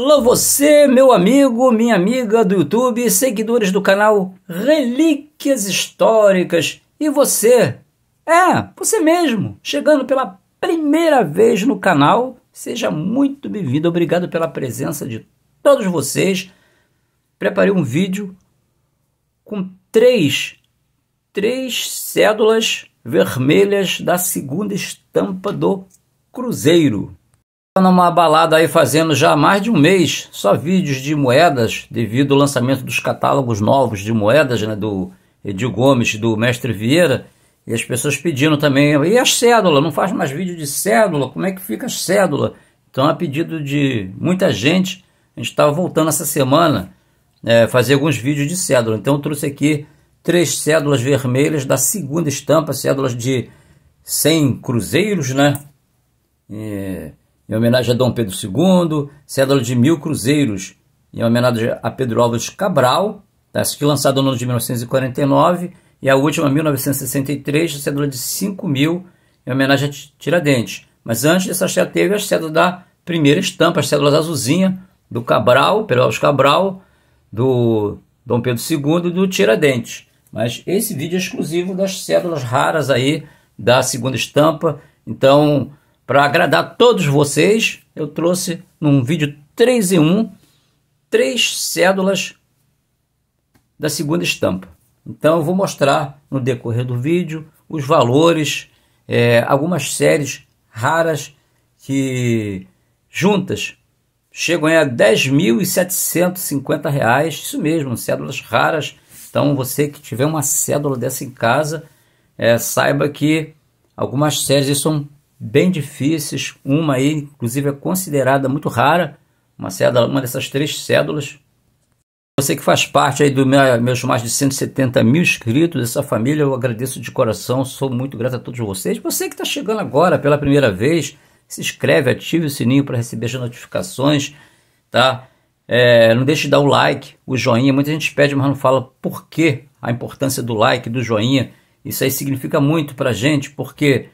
Olá você, meu amigo, minha amiga do YouTube, seguidores do canal Relíquias Históricas e você, é, você mesmo, chegando pela primeira vez no canal, seja muito bem-vindo, obrigado pela presença de todos vocês. Preparei um vídeo com três, três cédulas vermelhas da segunda estampa do Cruzeiro numa balada aí fazendo já mais de um mês só vídeos de moedas devido ao lançamento dos catálogos novos de moedas né, do Edil Gomes, do Mestre Vieira, e as pessoas pedindo também, e as cédulas, não faz mais vídeo de cédula, como é que fica a cédula? Então, a pedido de muita gente, a gente estava voltando essa semana é, fazer alguns vídeos de cédula. Então, eu trouxe aqui três cédulas vermelhas da segunda estampa, cédulas de 100 cruzeiros, né? É, em homenagem a Dom Pedro II, cédula de mil cruzeiros, em homenagem a Pedro Alves Cabral, tá? que lançada no ano de 1949, e a última, 1963, cédula de 5 mil, em homenagem a Tiradentes. Mas antes dessa cédula, teve a cédula da primeira estampa, as cédulas azulzinha, do Cabral, Pedro Alves Cabral, do Dom Pedro II e do Tiradentes. Mas esse vídeo é exclusivo das cédulas raras aí da segunda estampa, então para agradar todos vocês, eu trouxe num vídeo 3 em 1 três cédulas da segunda estampa. Então eu vou mostrar no decorrer do vídeo os valores, é, algumas séries raras que juntas chegam a R$ 10.750. Isso mesmo, cédulas raras. Então você que tiver uma cédula dessa em casa, é, saiba que algumas séries são bem difíceis. Uma aí, inclusive, é considerada muito rara, uma cédula, uma dessas três cédulas. Você que faz parte aí dos meu, meus mais de 170 mil inscritos dessa família, eu agradeço de coração, sou muito grato a todos vocês. Você que está chegando agora pela primeira vez, se inscreve, ative o sininho para receber as notificações, tá? É, não deixe de dar o like, o joinha. Muita gente pede, mas não fala por que a importância do like, do joinha. Isso aí significa muito para gente, porque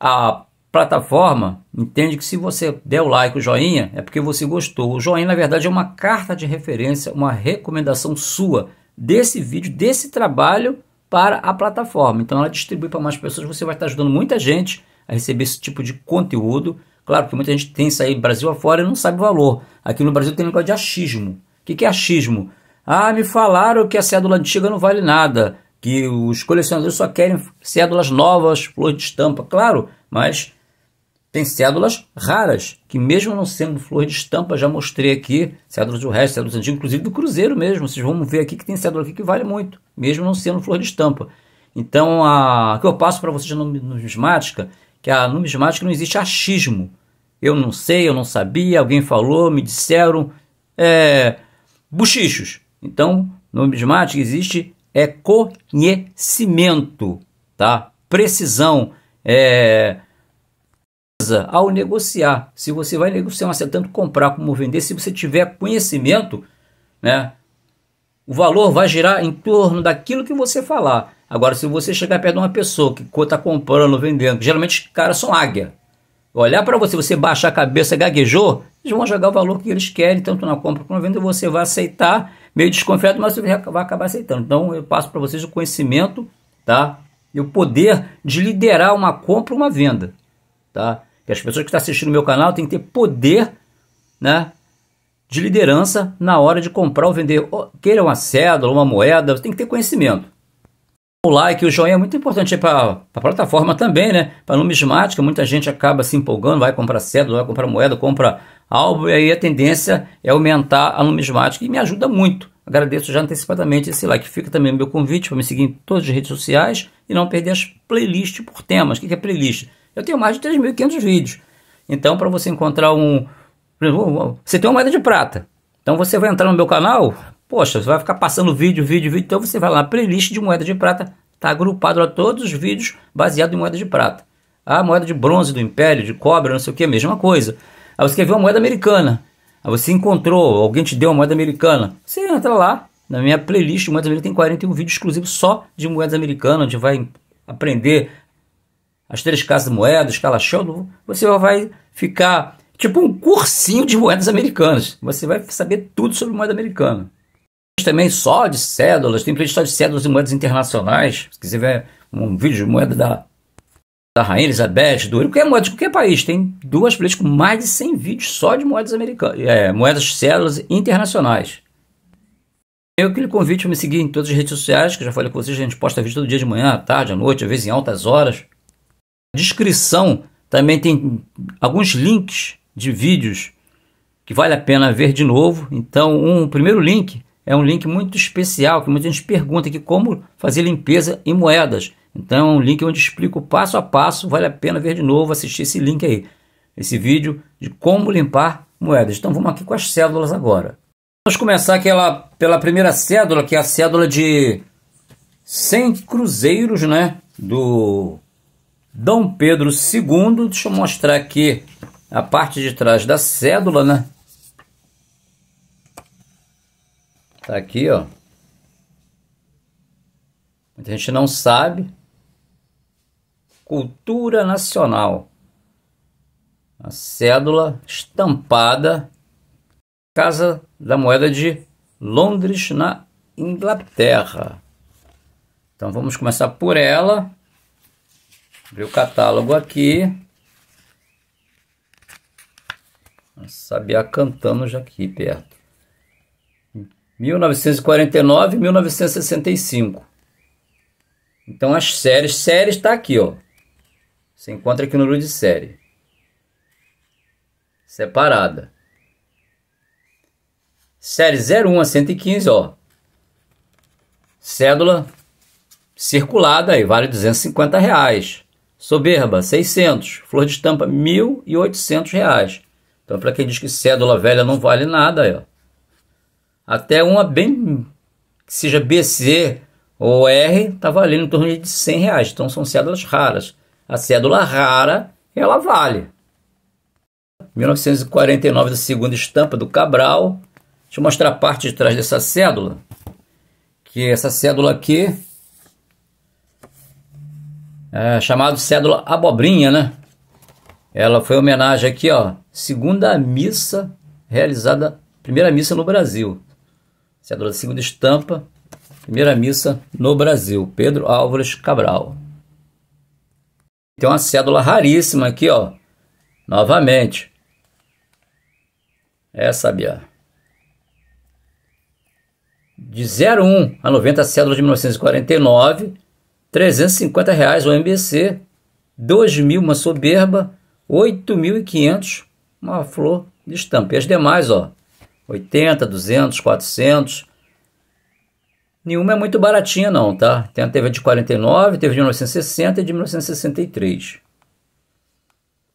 a plataforma entende que se você der o like, o joinha, é porque você gostou. O joinha, na verdade, é uma carta de referência, uma recomendação sua desse vídeo, desse trabalho para a plataforma. Então ela distribui para mais pessoas, você vai estar ajudando muita gente a receber esse tipo de conteúdo. Claro que muita gente tem isso aí Brasil afora e não sabe o valor. Aqui no Brasil tem um negócio de achismo. O que, que é achismo? Ah, me falaram que a cédula antiga não vale nada, que os colecionadores só querem cédulas novas, flor de estampa. Claro, mas tem cédulas raras, que mesmo não sendo flor de estampa, já mostrei aqui, cédulas do resto, cédulas antigas, inclusive do cruzeiro mesmo. Vocês vão ver aqui que tem cédula aqui que vale muito, mesmo não sendo flor de estampa. Então, a que eu passo para vocês na numismática, que a numismática não existe achismo. Eu não sei, eu não sabia, alguém falou, me disseram, é, buchichos. Então, numismática existe é conhecimento, tá? Precisão, é, ao negociar. Se você vai negociar, você tanto comprar como vender, se você tiver conhecimento, né, o valor vai girar em torno daquilo que você falar. Agora, se você chegar perto de uma pessoa que está comprando, vendendo, geralmente os caras são águia. Olhar para você, você baixar a cabeça, gaguejou, eles vão jogar o valor que eles querem, tanto na compra como na venda, você vai aceitar, meio desconfiado, mas você vai acabar aceitando. Então, eu passo para vocês o conhecimento, tá? E o poder de liderar uma compra ou uma venda, tá? que as pessoas que estão tá assistindo o meu canal têm que ter poder né, de liderança na hora de comprar ou vender, queira uma cédula, uma moeda, você tem que ter conhecimento. O like, o joinha é muito importante para a plataforma também, né? Para numismática, muita gente acaba se empolgando, vai comprar cédula, vai comprar moeda, compra álbum, e aí a tendência é aumentar a numismática e me ajuda muito. Agradeço já antecipadamente esse like. Fica também o meu convite para me seguir em todas as redes sociais e não perder as playlists por temas. O que é playlist? eu tenho mais de 3.500 vídeos. Então, para você encontrar um. Você tem uma moeda de prata. Então, você vai entrar no meu canal, poxa, você vai ficar passando vídeo, vídeo, vídeo. Então, você vai lá na playlist de moeda de prata, está agrupado lá todos os vídeos baseados em moeda de prata. A moeda de bronze do império, de cobre, não sei o que, mesma coisa. Aí você quer ver uma moeda americana. Aí você encontrou, alguém te deu uma moeda americana. Você entra lá, na minha playlist de moedas americanas tem 41 vídeos exclusivos só de moedas americanas, onde vai aprender as três casas de moedas, Calachão, você vai ficar tipo um cursinho de moedas americanas. Você vai saber tudo sobre moeda americana. Também só de cédulas, tem playlist só de cédulas e moedas internacionais. Se quiser um vídeo de moeda da, da Rainha Elizabeth, do qualquer moeda de qualquer país, tem duas playlists com mais de 100 vídeos só de moedas americanas, é, moedas cédulas internacionais. Eu aquele convite para me seguir em todas as redes sociais, que eu já falei com vocês, a gente posta vídeo todo dia de manhã, à tarde, à noite, às vezes em altas horas descrição também tem alguns links de vídeos que vale a pena ver de novo. Então, um primeiro link é um link muito especial que muita gente pergunta que como fazer limpeza em moedas. Então, é um link onde explico passo a passo, vale a pena ver de novo, assistir esse link aí, esse vídeo de como limpar moedas. Então, vamos aqui com as cédulas agora. Vamos começar aquela, pela primeira cédula, que é a cédula de 100 cruzeiros, né, do Dom Pedro II, deixa eu mostrar aqui a parte de trás da cédula, né? Tá aqui, ó. Muita gente não sabe. Cultura Nacional. A cédula estampada Casa da Moeda de Londres, na Inglaterra. Então vamos começar por ela. Abrir o catálogo aqui. Sabia cantando já aqui perto. 1949 1965. Então as séries, séries está aqui, ó. Você encontra aqui no número de série. Separada. Série 01 a 115, ó. Cédula circulada aí, vale 250 reais. Soberba, 600. Flor de estampa, 1.800 reais. Então, para quem diz que cédula velha não vale nada, ó. até uma bem que seja BC ou R, está valendo em torno de 100 reais. Então, são cédulas raras. A cédula rara, ela vale. 1949, da segunda estampa do Cabral. Deixa eu mostrar a parte de trás dessa cédula. Que essa cédula aqui é, chamado Cédula Abobrinha, né? Ela foi homenagem aqui, ó, segunda missa realizada, primeira missa no Brasil. Cédula segunda estampa, primeira missa no Brasil, Pedro Álvares Cabral. Tem uma cédula raríssima aqui, ó, novamente. Essa, Bia. De 01 a 90, a cédula de 1949 350 reais o MBC, 2 mil uma soberba, 8.500 uma flor de estampa. E as demais, ó, 80, 200, 400. Nenhuma é muito baratinha não, tá? Tem a TV de 49, teve de 1960 e de 1963.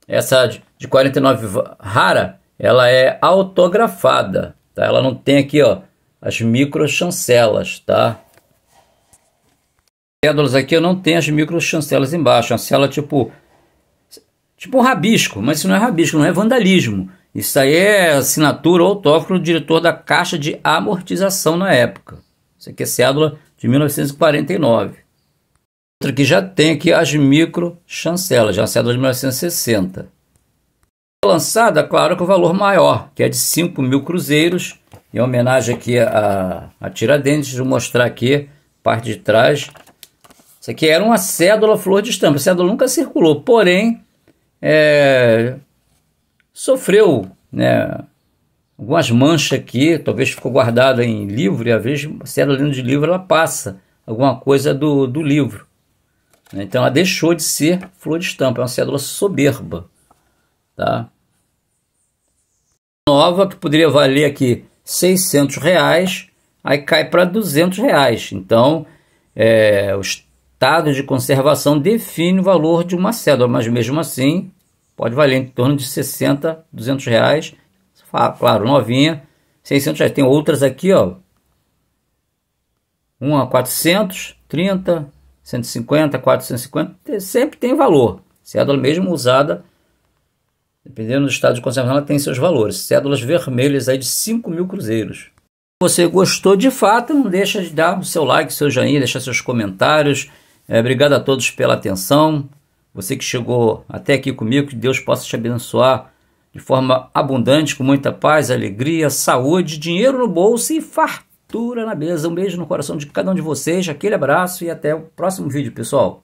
Essa de 49 rara, ela é autografada, tá? Ela não tem aqui, ó, as micro chancelas, tá? pérolas aqui eu não tenho as micro chancelas embaixo, a cela tipo tipo um rabisco, mas isso não é rabisco, não é vandalismo. Isso aí é assinatura autógrafo do diretor da Caixa de Amortização na época. Isso aqui é cédula de 1949. Outra que já tem aqui as micro chancelas, já é a cédula de 1960. Lançada, claro, com o valor maior, que é de 5 mil cruzeiros. Em homenagem aqui a, a Tiradentes, vou mostrar aqui parte de trás isso aqui era uma cédula flor de estampa. A cédula nunca circulou, porém é, sofreu né, algumas manchas aqui, talvez ficou guardada em livro, e às vezes a cédula dentro de livro ela passa alguma coisa do, do livro. Né. Então ela deixou de ser flor de estampa, é uma cédula soberba. Tá? Nova, que poderia valer aqui 600 reais, aí cai para 200 reais. Então, é, os estado de conservação define o valor de uma cédula, mas mesmo assim pode valer em torno de 60, 200 reais. Claro, novinha, 600 reais. Tem outras aqui, ó. Uma 400, 30, 150, 450. Sempre tem valor. Cédula mesmo usada, dependendo do estado de conservação, ela tem seus valores. Cédulas vermelhas aí de 5 mil cruzeiros. Se você gostou de fato, não deixa de dar o seu like, seu joinha, deixar seus comentários é, obrigado a todos pela atenção. Você que chegou até aqui comigo, que Deus possa te abençoar de forma abundante, com muita paz, alegria, saúde, dinheiro no bolso e fartura na mesa. Um beijo no coração de cada um de vocês, aquele abraço e até o próximo vídeo, pessoal.